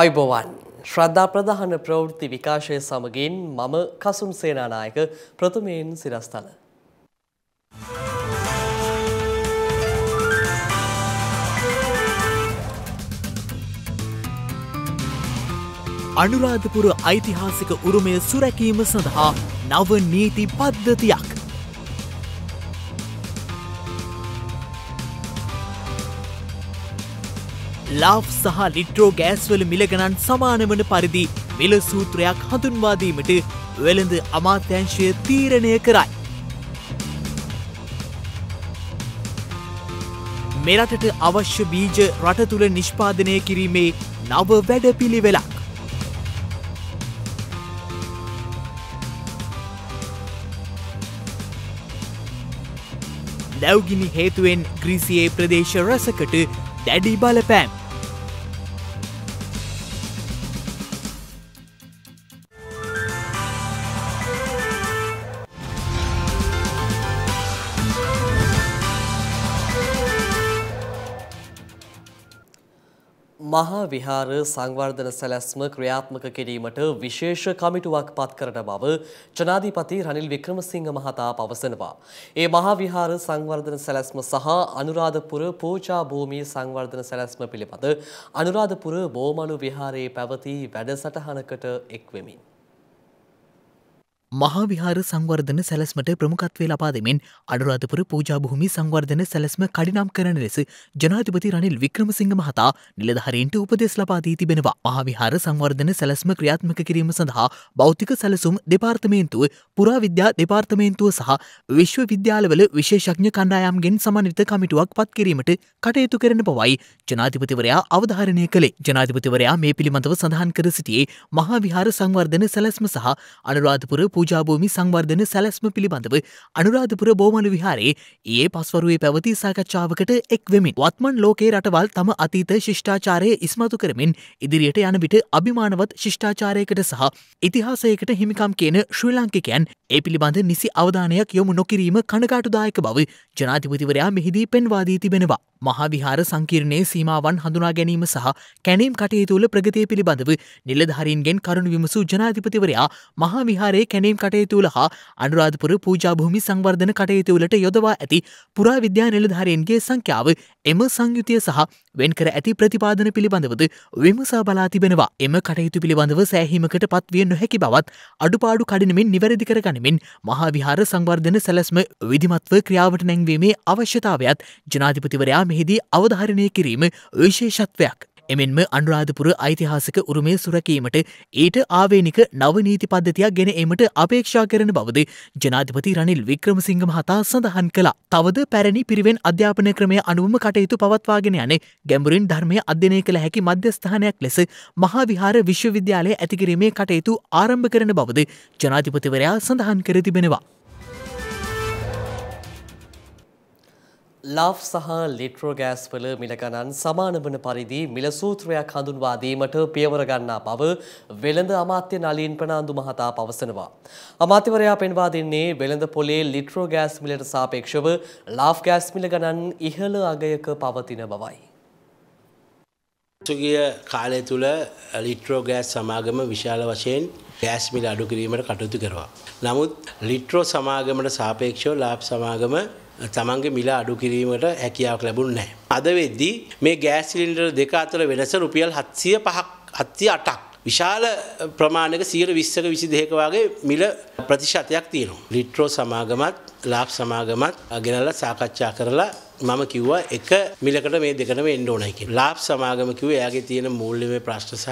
අයිබෝවන් ශ්‍රද්ධා ප්‍රධාන ප්‍රවෘත්ති විකාශය සමගින් මම කසුම් සේනානායක ප්‍රථමයෙන් සිරස්ථල. අනුරාධපුර ඓතිහාසික උරුමය සුරැකීම සඳහා නව නීති පද්ධතියක් ලාෆ් සහ ලිට්‍රෝ ගෑස්වල මිලගණන් සමාන වන පරිදි මිල සූත්‍රයක් හඳුන්වාදීමට වෙළඳ අමාත්‍යංශය තීරණය කරයි. මෙරටට අවශ්‍ය බීජ රට තුළ නිෂ්පාදනය කිරීමේ නව වැඩ පිළිවෙලක්. දැව්ගිනි හේතුවෙන් ග්‍රීසියේ ප්‍රදේශ රසකට දැඩි බලපෑම්. මහා විහාර සංවර්ධන සැලැස්ම ක්‍රියාත්මක කිරීමට විශේෂ කමිටුවක් පත් කරන බව ජනාධිපති රනිල් වික්‍රමසිංහ මහතා පවසනවා. ඒ මහා විහාර සංවර්ධන සැලැස්ම සහ අනුරාධපුර පූජා භූමි සංවර්ධන සැලැස්ම පිළිබඳ අනුරාධපුර බෝමලු විහාරයේ පැවති වැඩසටහනකට එක්වෙමින්. මහාවිහාර සංවර්ධන සැලස්මට ප්‍රමුකත්වේ ලබා දෙමෙන් අනුරාධපුර පූජාභූමි සංවර්ධන සැලස්ම කඩිනම් කරන ලෙස ජනාධිපති රනිල් වික්‍රමසිංහ මහතා නිලධහරන්ට උපදෙස් ලබාදී තිබෙනවා මහාවිහාර සංවර්ධන සැලස්ම ක්‍රියාත්මක කිරීම සඳහා බෞතික සැලසුම් දෙපාර්තමේන්තුව පුරාවිද්‍යා දෙපාර්තමේන්තුව සහ විශ්ව විද්‍යාලවල විශේෂඥ කණ්ඩායම්ගෙන් සමන්විත කමිටුවක් පත් කිරීමට කටයුතු කරන බවයි ජනාධිපතිවරයා අවධාරණය කළේ ජනාධිපතිවරයා මේ පිළිබඳව සඳහන් කර සිටියේ මහාවිහාර සංවර්ධන සැලස්ම සහ අනුරාධපුර පූජාභූමි සංවර්ධන සැලැස්ම පිළිබඳව අනුරාධපුර බෝමලු විහාරේ ඒ පස්වරුවේ පැවති සාකච්ඡාවකට එක්වෙමින් වත්මන් ලෝකේ රටවල් තම අතීත ශිෂ්ඨාචාරය ඉස්මතු කරමින් ඉදිරියට යන විට අභිමානවත් ශිෂ්ඨාචාරයකට සහ ඉතිහාසයකට හිමිකම් කියන ශ්‍රී ලාංකිකයන් ඒ පිළිබඳ නිසි අවධානයක් යොමු නොකිරීම කනකාටුදායක බව ජනාධිපතිවරයා මෙහිදී පෙන්වාදී තිබෙනවා. මහාවිහාර සංකීර්ණයේ සීමාවන් හඳුනා ගැනීම සහ කැනීම් කටයුතුවල ප්‍රගතිය පිළිබඳව නිලධාරීන්ගෙන් කරුණු විමසූ ජනාධිපතිවරයා මහාවිහාරයේ කැනීම් කටයුතුවල හා අනුරාධපුර පූජාභූමි සංවර්ධන කටයුතුවලට යොදවා ඇති පුරාවිද්‍යා නිලධාරීන්ගේ සංඛ්‍යාව එම සංයුතිය සහ වෙන්කර ඇති ප්‍රතිපාදන පිළිබඳවද විමසා බලා තිබෙනවා එම කටයුතු පිළිබඳව සෑහීමකට පත්විය නොහැකි බවත් අඩුපාඩු කඩනමින් නිවැරදි කරගනිමින් මහාවිහාර සංවර්ධන සැලස්ම විධිමත්ව ක්‍රියාවට නැංවීමේ අවශ්‍යතාවයත් ජනාධිපතිවරයා මෙහිදී අවධාරණය කිරීම විශේෂත්වයක් එමෙන්ම අනුරාධපුර ඓතිහාසික උරුමය සුරකීමට ඊට ආවේනික නවනීති පද්ධතියක් ගෙන ඒමට අපේක්ෂා කරන බවද ජනාධිපති රනිල් වික්‍රමසිංහ මහතා සඳහන් කලා. තවද පැරණි පිරිවෙන් අධ්‍යාපන ක්‍රමය අනුවම කටයුතු පවත්වාගෙන යන ගැඹුරින් ධර්මය අධ්‍යනය කළ හැකි මධ්‍යස්ථානයක් ලෙස මහාවිහාර විශ්වවිද්‍යාලය ඇතිකිරීමේ කටයුතු ආරම්භ කරන බවද ජනාධිපතිවරයා සඳහන් කර තිබෙනවා. ලාව් සහ ලිට්‍රෝගෑස් වල මිල ගණන් සමාන වන පරිදි මිල සූත්‍රයක් හඳුන්වා දීමට පියවර ගන්නා බව වෙළඳ අමාත්‍ය නලින් ප්‍රනාන්දු මහතා පවසනවා. අමාත්‍යවරයා පෙන්වා දෙන්නේ වෙළඳ පොලේ ලිට්‍රෝගෑස් මිලට සාපේක්ෂව ලාව් ගෑස් මිල ගණන් ඉහළ අගයක පවතින බවයි. සුගිය කාලය තුළ ලිට්‍රෝගෑස් සමාගම විශාල වශයෙන් ගෑස් මිල අඩු කිරීමට කටයුතු කරවා. නමුත් ලිට්‍රෝ සමාගමට සාපේක්ෂව ලාප් සමාගම තමන්ගේ මිල අඩු කිරීමට හැකියාවක් ලැබුණ නෑ. අද වෙද්දී මේ ගෑස් සිලින්ඩර් දෙක අතර වෙනස රුපියල් හත්සිය පහක් හත්සිය අටක්. විශාල ප්‍රමාණක සියයට විස්සක විසි දෙකවාගේ මිල ප්‍රතිශතයක් තියෙනවා. ලිට්‍රෝ සමාගමත් ලාප් සමාගමත් අගෙනල්ල සාකච්ඡා කරලා මම කිව්වා එක මිලකට මේ දෙකනම එන්න ඕනයි කියලා. ලාප් සමාගම කිව්වේ එයාගේ තියෙන මූල්‍යමය ප්‍රශ්න සහ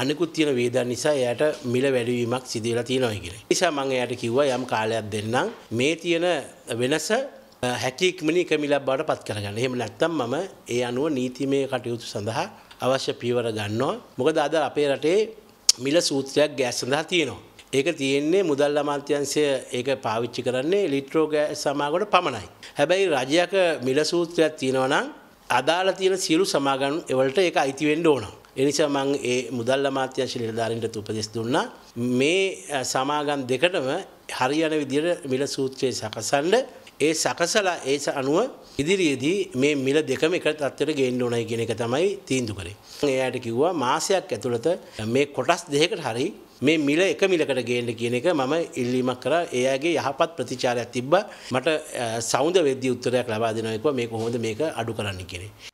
අනිකුත් තියෙන වේදන් නිසා එයාට මිල වැඩි වීමක් සිදු වෙලා තියෙනවා කියලා. නිසා මම එයාට කිව්වා යම් කාලයක් දෙන්නම් මේ තියෙන වෙනස හැකික්මනි කමිලක් බවට පත් කරගන්න එහෙම නැත්තම් මම ඒ අනුව නීතිමය කටයුතු සඳහා අවශ්‍ය පීවර ගන්නවා මොකද අද අපේ රටේ මිල සූත්‍රයක් ගෑස් සඳහා තියෙනවා. ඒක තියෙන්නේ මුදල් අමාත්‍යංශය ඒක පාවිච්චි කරන්නේ ලිට්‍රෝ ගෑස් සමාගමට පමණයි. හැබැයි රජයක මිල සූත්‍රයක් තියෙනවා නම් අදාළ තියෙන සියලු සමාගම් වලට ඒක අයිති වෙන්න ඕන. ඒ නිසා මම ඒ මුදල් අමාත්‍යංශ නිලධාරීන්ට උපදෙස් දුන්නා මේ සමාගම් දෙකටම හරියන විදිහට මිල සූත්‍රය සකසන්න ඒ සකසලා ඒ අනුව ඉදිරියේදී මේ මිල දෙකම එක තත්ත්වයට ගේන්න ඕනයි කියන එක තමයි තීන්දු කරේ. එයාට කිව්වා මාසයක් ඇතුළත මේ කොටස් දෙකකට හරි මේ මිල එක මිලකට ගේන්න කියන එක මම ඉල්ලීමක් කරා. එයාගේ යහපත් ප්‍රතිචාරයක් තිබ්බා. මට සවුඳ වෙද්දී උත්තරයක් ලබා දෙනවා කිව්වා මේක කොහොමද මේක අඩු කරන්න කියන්නේ.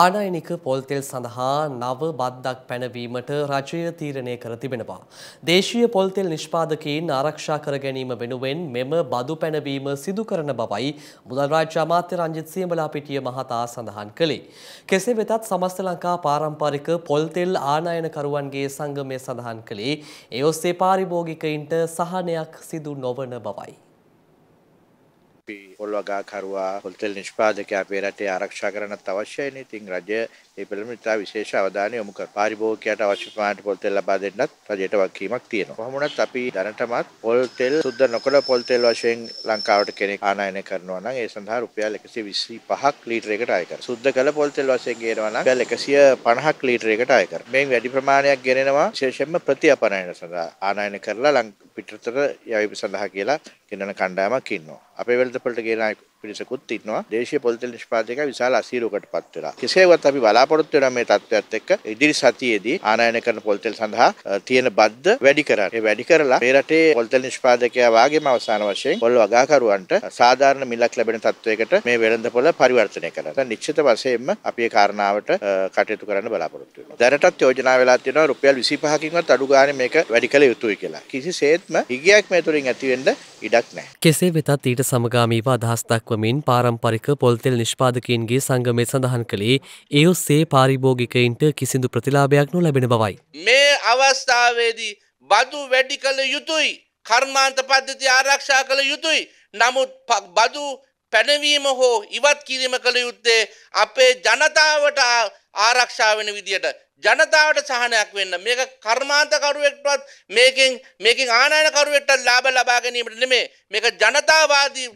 ආනයනික පොල්තෙල් සඳහා නව බද්දක් පැනවීමට රජය තීරණය කර තිබෙනවා. දේශීය පොල්තෙල් නිෂ්පාදකීන් ආරක්ෂා කර ගැනීම වෙනුවෙන් මෙම බදු පැනවීම සිදු කරන බවයි මුදල් රාජ්‍ය අමාත්‍ය රංජිත් සියඹලාපිටිය මහතා සඳහන් කළේ. කෙසේ වෙතත් සමස්ත ලංකා පාරම්පරික පොල්තෙල් ආනයනකරුවන්ගේ සංගමය සඳහන් කළේ ඒ ඔස්සේ පාරිභෝගිකයින්ට සහනයක් සිදු නොවන බවයි. අපි පොල්වගාකරුවා පොල්තෙල් නිෂ්පාදකයා අපේ රටේ ආරක්ෂා කරන්නත් අවශ්‍යයි. ඉතින් රජය ඒ පිළිබඳව ඉතා විශේෂ අවධානය යොමු කරනවා. පාරිභෝගිකයට අවශ්‍ය ප්‍රමාණයට පොල්තෙල් ලබා දෙන්නත් රජයට වගකීමක් තියෙනවා. කොහොම වුණත් අපි දැනටමත් පොල්තෙල් සුද්ධ නොකළ පොල්තෙල් වශයෙන් ලංකාවට කෙනෙක් ආනයනය කරනවා නම් ඒ සඳහා රුපියල් 125ක් ලීටරයකට අය කරනවා. සුද්ධ කළ පොල්තෙල් වශයෙන් ගේනවා නම් රුපියල් 150ක් ලීටරයකට අය කරනවා. මේන් වැඩි ප්‍රමාණයක් ගෙනෙනවා විශේෂයෙන්ම ප්‍රතිඅපනයන සඳහා ආනයනය කරලා පිටතට යවීම සඳහා කියලා ඉන්නන කණ්ඩායමක් ඉන්නවා. අපේ වෙළඳපොළට ගේන පිරිසකුත් ඉන්නවා දේශය පොලිතල නිෂ්පාතික විශාල අසීරුකට පත්වෙලා කෙසේවත් අපි බලාපොරොත්තු වෙන මේ තත්ත්වයක්ත් එක්ක ඉදිරි සතියේදී ආනයන කරන පොල්තෙල් සඳහා තියෙන බද්ධ වැඩි කරන්න වැඩි කරලා මේ රටේ පොල්තෙල් නිෂ්පාදකයා වගේම අවසාන වශයෙන් පොල් වගාකරුවන්ට සාධාරණ මිලක් ලැබෙන තත්ත්වයකට මේ වෙළඳපොළ පරිවර්තනය කරන්න නිශ්චිත වශයෙන්ම අපි ඒ කාරණාවට කටයුතු කරන්න බලාපොරොත්තු වෙනවා දැනටත් යෝජනා වෙලා තියෙනවා රුපියල් 25කින්වත් අඩු ගානේ මේක වැඩි කළ යුතුයි කියලා කිසිසේත්ම හිගයක් මේ තුලින් ඇති වෙන්න ඉඩක් නැහැ කෙසේ වෙතත් ඊට සමගාමීව අදහස් දක්වන දක්වමින් පාරම්පරික පොල්තෙල් නිෂ්පාදකයන්ගේ සංගමය සඳහන් කළේ ඒ ඔස්සේ පාරිභෝගිකයින්ට කිසිදු ප්‍රතිලාභයක් නො ලැබෙන බවයි. මේ අවස්ථාවේදී බදු වැඩි කළ යුතුයි කර්මාන්ත පද්ධති ආරක්ෂා කළ යුතුයි. නමුත් බදු පැනවීම හෝ ඉවත් කිරීම කළ යුත්තේ අපේ ජනතාවට ආරක්ෂා වෙන විදියට ජනතාවට සහනයක් වෙන්න මේක කර්මාන්තකරුවෙක්ටවත් මේකෙන් මේකෙන් ආනයනකරුවෙක්ටත් ලාභ ලබා ගැනීමට නෙමේ මේක ජනතාවාදී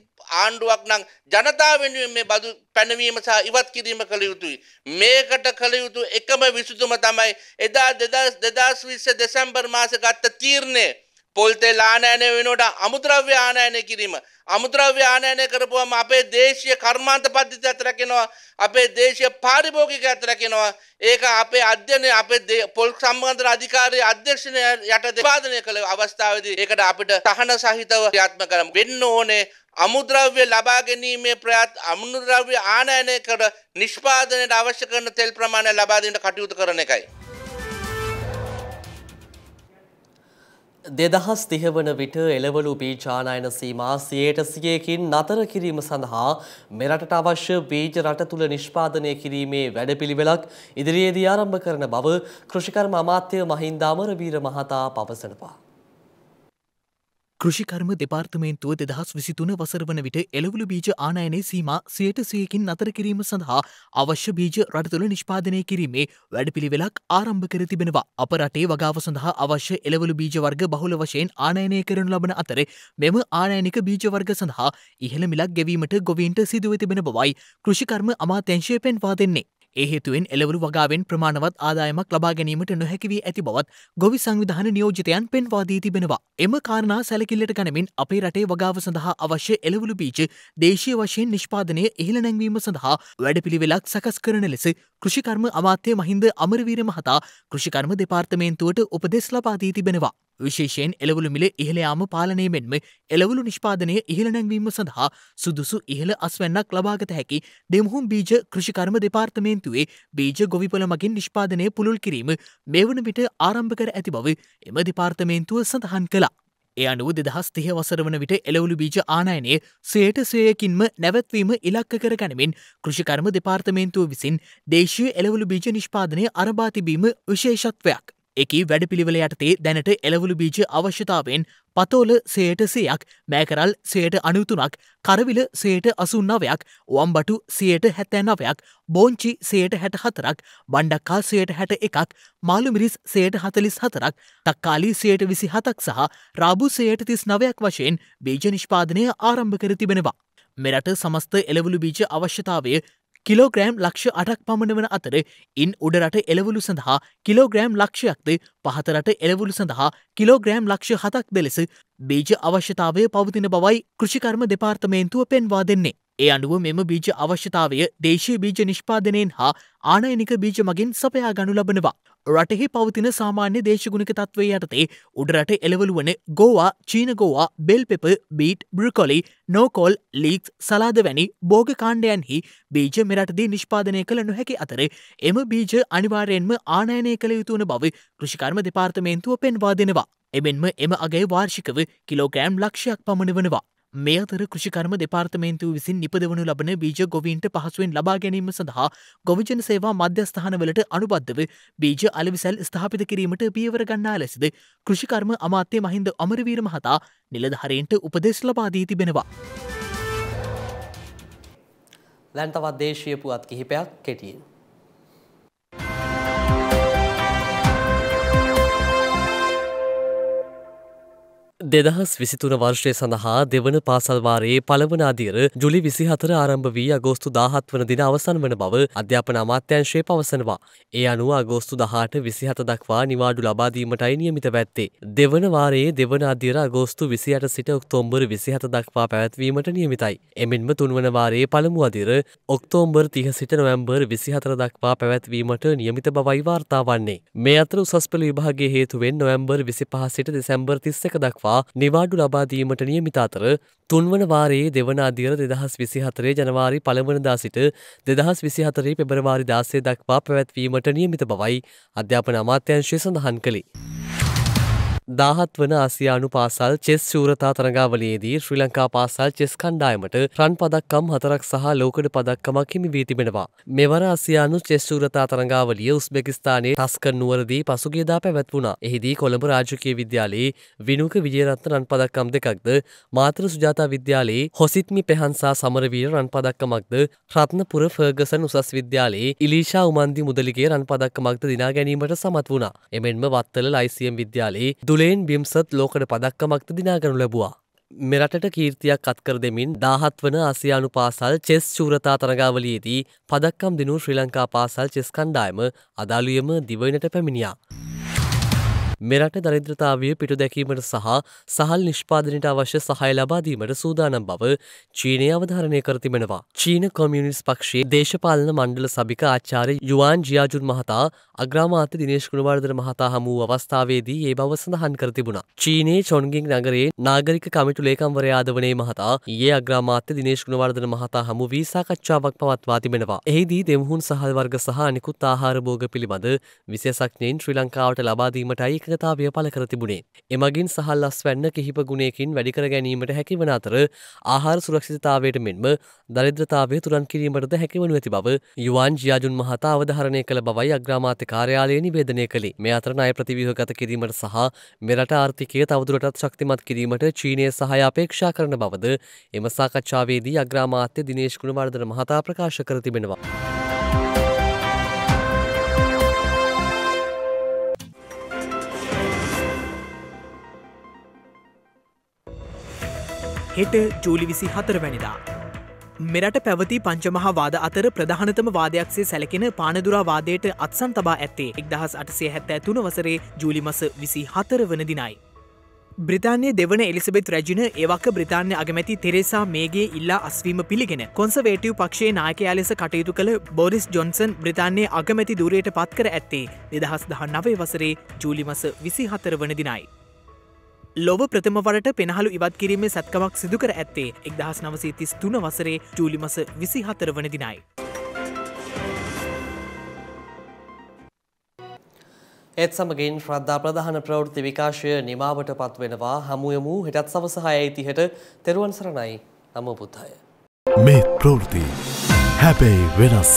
ආණ්ඩුවක් නම් ජනතාව වෙනුවෙන් මේ බදු පැනවීම සහ ඉවත් කිරීම කළ යුතුයි. මේකට කළ යුතු එකම විසඳුම තමයි එදා 2020 දෙසැම්බර් මාසේ ගත්ත තීරණය පොල්තෙල් ආනෑනය වෙනට අමුද්‍රව්‍ය ආනෑනය කිරීම. අමුද්‍රව්‍ය ආනෑනය කරපුවම අපේ දේශය කර්මාන්ත පද්ධති ඇතරැකෙනවා අපේ දේශය පාරිභෝගික ඇතරැකෙනවා ඒක අපේ අධ්‍යනය අපේ පොල් සම්බන්ධ අධිකාරය අධ්‍යක්ෂණය යට දෙපාදනය කළ අවස්ථාවදී ඒකට අපිට තහන සහිතව ්‍යාත්ම කරම් වෙන්න ඕනේ අමුද්‍රව්‍ය ලබා ගැනීමේ ප්‍රයත් අමුද්‍රව්‍ය ආනයනය කර නිෂ්පාදනයට අවශ්‍ය කරන තෙල් ප්‍රමාණය ලබාදීට කටයුතු කරන එකයි. දෙදහස් තිහවන විට එළවලු බීජානයන සීමා සියයට සියයකින් නතර කිරීම සඳහා මෙරටට අවශ්‍ය බීජ රට තුළ නිෂ්පාදනය කිරීමේ වැඩපිළිවෙලක් ඉදිරියේදී ආරම්භ කරන බව කෘෂිකර්ම අමාත්‍ය මහින්දාමරවීර මහතා පවසනවා. කෘෂිකර්ම දෙපාර්තමේන්තුව දෙදහස් විසිතුන වසර වන විට එළවලු බීජ ආනයනේ සීම සයට සයකින් අතර කිරීම සඳහා අවශ්‍ය බීජ රටතුළ නිෂ්පාදනය කිරීමේ වැඩපිළිවෙලක් ආරම්භ කර තිබෙනවා. අප රටේ වගාව සඳහා අවශ්‍ය එළවලු බීජ වර්ග බහුල වශයෙන් ආනයනය කරනු ලබන අතර මෙම ආනයනික බීජ වර්ග සඳහා ඉහළ මිලක් ගෙවීමට ගොවීන්ට සිදුව තිබෙන බවයි කෘෂිකර්ම අමාත්‍යංශය පෙන්වා දෙන්නේ. ඒහෙතුවෙන් එලවරු වගාවෙන් ප්‍රමාණවත් ආදායමක් ලබා ගැනීමට නොහැකිවී ඇති බවත් ගොවි සංවිධාන නියෝජතයන් පෙන්වාදී තිබෙනවා. එම කාරණා සැලකිල්ලට ගනමින් අපේ රටේ වගාව සඳහා අවශ්‍ය එලවලු බීජ දේශය වශයෙන් නිෂ්පාදනය ඉහළ නැංවීම සඳහා වැඩපිළිවෙලක් සකස් කරන ලෙස කෘෂිකර්ම අමාත්‍ය මහින්ද අමරවීර මහතා කෘෂිකර්ම දෙපාර්තමේන්තුවට උපදෙස් ලබාදී තිබෙනවා. විශේෂයෙන් එළවලු මිල ඉහළ යාම පාලනය මෙන්ම එළවලු නිෂ්පාදනය ඉහළ නැංවීම සඳහා සුදුසු ඉහළ අස්වැන්නක් ලබාගත හැකි දෙමුහුම් බීජ කෘෂිකර්ම දෙපාර්තමේන්තුවේ බීජ ගොවිපල මගින් නිෂ්පාදනය පුළුල් කිරීම මේ වන විට ආරම්භ කර ඇති බව එම දෙපාර්තමේන්තුව සඳහන් කලා. ඒ අනුව දෙදහස් තිය වසර වන විට එළවලු බීජ ආනයනය සයට සයකින්ම නැවත්වීම ඉලක්ක කර ගනිමින් කෘෂිකර්ම දෙපාර්තමේන්තුව විසින් දේශය එළවලු බීජ නිෂ්පාදනය අරභාතිබීම විශේෂත්වයක්. එකී වැඩපිළිවෙල යටතේ දැනට එළවලු බීජ අවශ්‍යතාවෙන් පතෝල සයට සයක් මෑකරල් සයට අනුතුනක් කරවිල සයට අසුන්නවයක් වම්බටු සයට හැතැනවයක් බෝංචි සයට හැට හතරක් බණ්ඩක්කා සයට හැට එකක් මාළුමිරිස් සයට හතලිස් හතරක් තක්කාලී සයට විසි හතක් සහ රාබු සයට තිස් නවයක් වශයෙන් බීජ නිෂ්පාදනය ආරම්භ කර තිබෙනවා. මෙරට සමස්ත එළවලු බීජ අවශ්‍යතාවය කිලෝග්‍රෑම් ලක්ෂ අටක් පමණ වන අතර ඉන් උඩරට එළවලු සඳහා කිලෝග්‍රෑම් ලක්ෂයක්ද පහතරට එළවලු සඳහා කිලෝග්‍රෑම් ලක්ෂ හතක් දෙලෙස බීජ අවශ්‍යතාවය පවතින බවයි කෘෂිකර්ම දෙපාර්තමේන්තුව පෙන්වා දෙන්නේ. ඒ අනුව මෙම බීජ අවශ්‍යතාවය දේශී බීජ නිෂ්පාදනයෙන් හා ආනයනික බීජ මගින් සපයා ගනු ලබනවා. රටෙහි පවතින සාමාන්‍ය දේශගුණික තත්වය යටතේ උඩරට එළවලුවන ගෝවා චීනගෝවා බෙල්පෙප බීට් බ්‍රකොලි නෝකෝල් ලීක්ස් සලාද වැනි බෝග කාණ්ඩයන්හි බීජ මෙරටදී නිෂ්පාදනය කළ නොහැකි අතර එම බීජ අනිවාරයෙන්ම ආනයනය කළ යුතුවන බව කෘෂිකර්ම දෙපාර්තමේන්තුව පෙන්වා දෙනවා. එමෙන්ම එම අගේ වාර්ෂිකව කිලෝගෑම් ලක්ෂයක් පමණ වනවා. මේ අතර කෘෂිකර්ම දෙපාර්තමේන්තුව විසින් නිපදවනු ලබන බීජ ගොවීන්ට පහසුවෙන් ලබා ගැනීම සඳහා ගොවිජන සේවා මධ්‍යස්ථානවලට අනුබද්ධව බීජ අලවිසැල් ස්ථාපිත කිරීමට පියවර ගන්නා ලෙසද කෘෂිකර්ම අමාත්‍ය මහින්ද අමරවීර මහතා නිලධහරෙන්ට උපදෙස් ලබාදී තිබෙනවා. දැන්තවත් දේශීය පුවත් කිහිපයක් කෙටියෙන්. දෙදහස් විසිතුන වර්ෂය සඳහා දෙවන පාසල්වාරයේ පළවන අදියර ජුලි විසිහතර ආරම්භ වී අගෝස්තු දාහත් වන දින අවසන් වන බව අධ්‍යාපන අමාත්‍යංශය පවසනවා. ඒ අනුව අගෝස්තු දහට විසිහත දක්වා නිවාඩු ලබාදීමටයි නියමිත වැත්තේ. දෙවන වාරයේ දෙවන අදියර අගෝස්තු විසියට සිට ඔක්තෝම්බර් විසිහත දක්වා පැවැත්වීමට නියමිතයි. එමෙන්ම තුන්වන වාරයේ පළමු අදිර ඔක්තෝම්බර් තිහ සිට නොවැම්බර් විසිහතර දක්වා පැවැත්වීමට නියමිත බවයි වාර්තා වන්නේ. මේ අතර උසස් පෙළ විභාගයේ හේතුවෙන් නොවැම්බර් විසි පහ සිට දෙසැම්බර් තිස්සක දක්වා සඳහා නිවාඩු ලබාදීමට නියමිත අතර තුන්වන වාරයේ දෙවන අධියර දෙදහස් විසිහතරේ ජනවාරි පළවනදා සිට දෙදහස් විසිහතරේ පෙබරවාරි දාසේ දක්වා පැවැත්වීමට නියමිත බවයි අධ්‍යාපන අමාත්‍යංශය සඳහන් කළේ. දාහත් වන ආසියානු පාසල් චෙස් ශූරතා තරගාවලයේදී ශ්‍රී ලංකා පාසල් චෙස් කණ්ඩායමට රන් පදක්කම් හතරක් සහ ලෝකඩ පදක්කමක් හිමි වී තිබෙනවා. මෙවර ආසියානු චෙස් ශූරතා තරගාවලිය උස්බෙකිස්ථානයේ ටස්කන් නුවරදී පසුගියදා පැවැත්වුණා. එහිදී කොළඹ රාජකීය විද්‍යාලයේ විනුක විජයරත්න රන් පදක්කම් දෙකක්ද මාතර සුජාතා විද්‍යාලයේ හොසිත්මි පෙහන්සා සමරවීර රන්පදක්කමක්ද රත්නපුර ෆර්ගසන් උසස් විද්‍යාලයේ ඉලිෂා උමන්දි මුදලිගේ රන්පදක්කමක්ද දිනා ගැනීමට සමත් වුණා. එමෙන්ම වත්තල ලයිසියම් විද්‍යාලයේ දු තුළෙන් බිම්සත් ලෝකට පදක්කමක්ත දිනා කරනු ලැබවා. මෙරටට කීර්තියක් අත්කර දෙමින් දාහත් වන ආසියානු පාසල් චෙස් චූරතා තරගාවලියේදී පදක්කම් දිනු ශ්‍රී ලංකා පාසල් චෙස් කණ්ඩායම අදාළුයම දිවයිනට පැමිණියා. මෙරට දරිද්‍රතාවය පිටුදැකීමට සහ සහල් නිෂ්පාදනයට අවශ්‍ය සහය ලබාදීමට සූදානම් බව චීනය අවධාරණය කර තිබෙනවා. චීන කොමියනිස් පක්ෂයේ දේශපාලන මණ්ඩල සභික ආචාර්ය යුවාන් ජියාජුන් මහතා අග්‍රාමාත්‍ය දිනේශ් ගුණවර්ධන මහතා හමු අවස්ථාවේදී ඒ බව සඳහන් කර තිබුණා. චීනයේ චොන්ගින් නගරයේ නාගරික කමිටු ලේකම්වරයාද වනේ මහතා ඒ අග්‍රාමාත්‍ය දිනේශ් ගුණවර්ධන මහතා හමු වී සාකච්ඡාවක් පවත්වා තිබෙනවා. එහිදී දෙමුහුන් සහල් වර්ග සහ අනිකුත් ආහාරභෝග පිළිබඳ විශේෂඥයෙන් ශ්‍රී ලංකාවට ලබාදීමටයි ඒකතාවය පළ කර තිබුණේ. එමගින් සහල්ලස් වැන්න කිහිප ගුණයකින් වැඩිකර ගැනීමට හැකිවන අතර ආහාර සුරක්ෂිතාවයට මෙන්ම දරිද්‍රතාවය තුරන් කිරීමටද හැකිවනු ඇති බව යුවන් ජියාජුන් මහතා අවධාරණය කළ බවයි අග්‍රාමාත්‍ය කාර්යාලය නිවේදනය කළේ මේ අතර අය ප්‍රතිවිහගත කිරීමට සහ මෙරට ආර්ථිකය තවදුරටත් ශක්තිමත් කිරීමට චීනය සහය අපේක්ෂා කරන බවද එම සාකච්ඡාවේදී අග්‍රාමාත්‍ය දිනේශකුණ වර්ධන මහතා ප්‍රකාශ කර තිබෙනවා. හෙට ජූලි විසි හතර වැනිදා. මෙරට පැවති පංචමහාවාද අතර ප්‍රධානතම වාදයක්සේ සැලකෙන පානදුරාවාදයට අත්සන් තබා ඇත්තේ එක්දහස් අටසේ හැත්ත ඇතුන වසරේ ජූලිමස විසි හතර වන දිනයි. බ්‍රතාන්ය දෙවන එලිසබෙත් රැජින ඒවක බ්‍රතාන්‍ය අගමැති තෙරෙසා මේගේ ඉල්ලා අස්වීම පිළිගෙන කොන්සවේටව් පක්ෂේ නායකයා ලෙස කටයුතු කළ බොරිස් ජොන්සන් බ්‍රතාන්‍යයේ අගමැති දුරයට පත්කර ඇත්තේ දෙදහස් දහ නවේ වසරේ ජූලිමස විසි හතර වන දිනයි. ලොව ප්‍රථමවරට පෙනහළු ඉවත් කිරීමේ සැත්කමක් සිදුකර ඇත්තේ එක්දහස් නවසේ තිස් තුන වසරේ ජූලි මස විසි හතර වන දිනයි. එත් සමගින් ශ්‍රද්ධා ප්‍රධාන ප්‍රවෘති විකාශය නිමාවට පත්වෙනවා හමුයමු හිටත් සවසහය ඉතිහට තෙරුවන් සරණයි අම පුද්ධය. මේ ප්‍රවෘති හැබැයි වෙනස්.